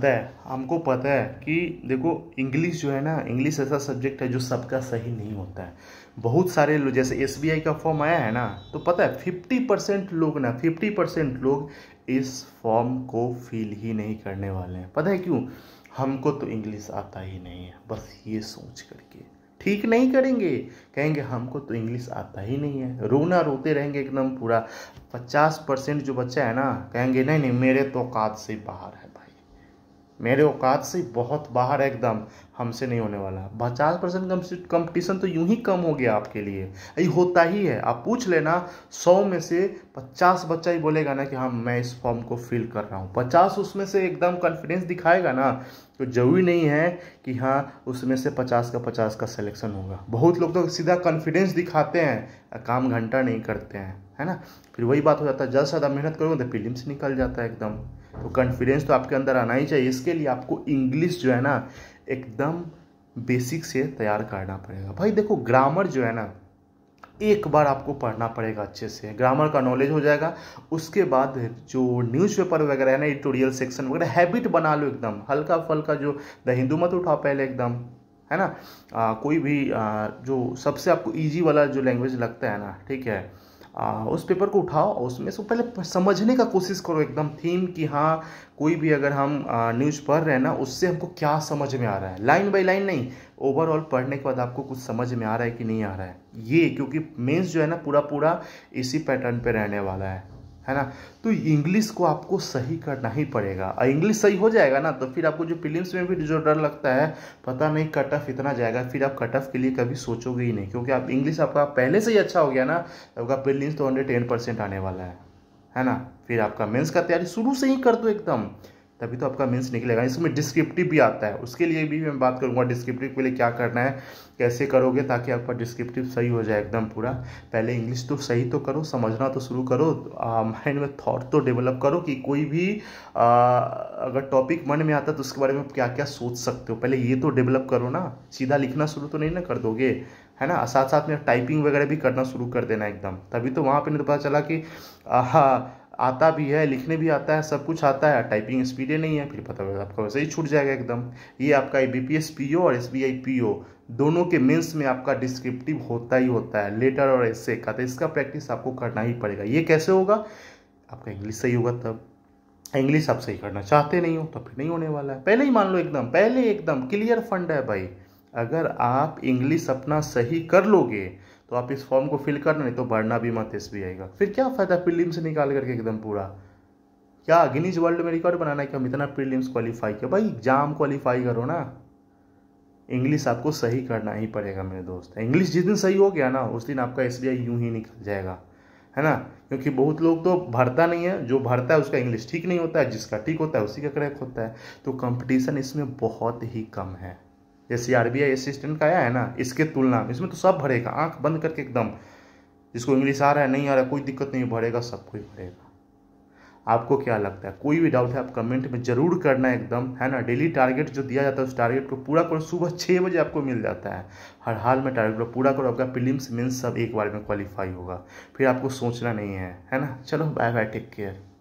पता है हमको पता है कि देखो इंग्लिश जो है ना इंग्लिश ऐसा सब्जेक्ट है जो सबका सही नहीं होता है बहुत सारे लोग जैसे एस का फॉर्म आया है ना तो पता है फिफ्टी परसेंट लोग ना फिफ्टी परसेंट लोग इस फॉर्म को फिल ही नहीं करने वाले हैं पता है क्यों हमको तो इंग्लिश आता ही नहीं है बस ये सोच करके ठीक नहीं करेंगे कहेंगे हमको तो इंग्लिश आता ही नहीं है रोना रोते रहेंगे एकदम पूरा पचास परसेंट जो बच्चा है ना कहेंगे नहीं नहीं मेरे तो से बाहर है मेरे औकात से बहुत बाहर है एकदम हमसे नहीं होने वाला पचास परसेंट कम कंपटीशन तो यूं ही कम हो गया आपके लिए ये होता ही है आप पूछ लेना सौ में से पचास बच्चा ही बोलेगा ना कि हाँ मैं इस फॉर्म को फिल कर रहा हूँ पचास उसमें से एकदम कॉन्फिडेंस दिखाएगा ना तो जरूरी नहीं है कि हाँ उसमें से पचास का पचास का सिलेक्शन होगा बहुत लोग तो सीधा कॉन्फिडेंस दिखाते हैं काम घंटा नहीं करते हैं है ना फिर वही बात हो जाता है ज़्यादा से ज़्यादा मेहनत करोगे तो फिलिम्स निकल जाता है एकदम तो कॉन्फिडेंस तो आपके अंदर आना ही चाहिए इसके लिए आपको इंग्लिश जो है ना एकदम बेसिक से तैयार करना पड़ेगा भाई देखो ग्रामर जो है ना एक बार आपको पढ़ना पड़ेगा अच्छे से ग्रामर का नॉलेज हो जाएगा उसके बाद जो न्यूज़पेपर वगैरह है ना एडिटोरियल सेक्शन वगैरह हैबिट बना लो एकदम हल्का फल्का जो द हिंदू मत उठाओ पहले एकदम है ना आ, कोई भी आ, जो सबसे आपको इजी वाला जो लैंग्वेज लगता है ना ठीक है आ, उस पेपर को उठाओ और उसमें से पहले समझने का कोशिश करो एकदम थीम कि हाँ कोई भी अगर हम न्यूज़ पढ़ रहे हैं ना उससे हमको क्या समझ में आ रहा है लाइन बाय लाइन नहीं ओवरऑल पढ़ने के बाद आपको कुछ समझ में आ रहा है कि नहीं आ रहा है ये क्योंकि मेंस जो है ना पूरा पूरा इसी पैटर्न पे रहने वाला है है ना तो इंग्लिश को आपको सही करना ही पड़ेगा इंग्लिश सही हो जाएगा ना तो फिर आपको जो फिलिम्स में भी जो डर लगता है पता नहीं कट ऑफ इतना जाएगा फिर आप कट ऑफ के लिए कभी सोचोगे ही नहीं क्योंकि आप इंग्लिश आपका पहले से ही अच्छा हो गया ना तो आपका फिलिम्स तो हंड्रेड टेन परसेंट आने वाला है है ना फिर आपका मेंस का तैयारी शुरू से ही कर दो एकदम तभी तो आपका मीन्स निकलेगा इसमें डिस्क्रिप्टिव भी आता है उसके लिए भी मैं बात करूंगा डिस्क्रिप्टिव के लिए क्या करना है कैसे करोगे ताकि आपका डिस्क्रिप्टिव सही हो जाए एकदम पूरा पहले इंग्लिश तो सही तो करो समझना तो शुरू करो माइंड में थॉट तो डेवलप करो कि कोई भी आ, अगर टॉपिक मन में आता तो उसके बारे में क्या क्या सोच सकते हो पहले ये तो डेवलप करो ना सीधा लिखना शुरू तो नहीं ना कर दोगे है ना साथ साथ में टाइपिंग वगैरह भी करना शुरू कर देना एकदम तभी तो वहाँ पर नहीं तो पता चला कि आता भी है लिखने भी आता है सब कुछ आता है टाइपिंग स्पीड ही नहीं है फिर पता है आपका वैसे ही छूट जाएगा एकदम ये आपका B P S P O और S B I P O दोनों के मेंस में आपका डिस्क्रिप्टिव होता ही होता है लेटर और ऐसे का तो इसका प्रैक्टिस आपको करना ही पड़ेगा ये कैसे होगा आपका इंग्लिश सही होगा तब इंग्लिश आप सही करना चाहते नहीं हो तो फिर नहीं होने वाला है पहले ही मान लो एकदम पहले एकदम क्लियर फंड है भाई अगर आप इंग्लिश अपना सही कर लोगे तो आप इस फॉर्म को फिल करना नहीं तो भरना भी मत एस का फिर क्या फ़ायदा प्रीलिम से निकाल करके एकदम पूरा क्या गिनीज वर्ल्ड में रिकॉर्ड बनाना है कि हम इतना प्रीलिम्स क्वालिफाई किया भाई एग्जाम क्वालिफाई करो ना इंग्लिश आपको सही करना ही पड़ेगा मेरे दोस्त इंग्लिश जिस दिन सही हो गया ना उस दिन आपका एस बी आई ही निकल जाएगा है ना क्योंकि बहुत लोग तो भरता नहीं है जो भरता है उसका इंग्लिश ठीक नहीं होता है जिसका ठीक होता है उसी का क्रैक होता है तो कंपटीशन इसमें बहुत ही कम है जैसे आर बी आई असिस्टेंट का आया है ना इसके तुलना में इसमें तो सब भरेगा आंख बंद करके एकदम जिसको इंग्लिश आ रहा है नहीं आ रहा कोई दिक्कत नहीं भरेगा सब कोई भरेगा आपको क्या लगता है कोई भी डाउट है आप कमेंट में जरूर करना एकदम है ना डेली टारगेट जो दिया जाता है उस टारगेट को पूरा करो सुबह छः बजे आपको मिल जाता है हर हाल में टारगेट को पूरा करो आपका प्रीलिम्स मेंस सब एक बार में क्वालिफाई होगा फिर आपको सोचना नहीं है है ना चलो बाय बाय टेक केयर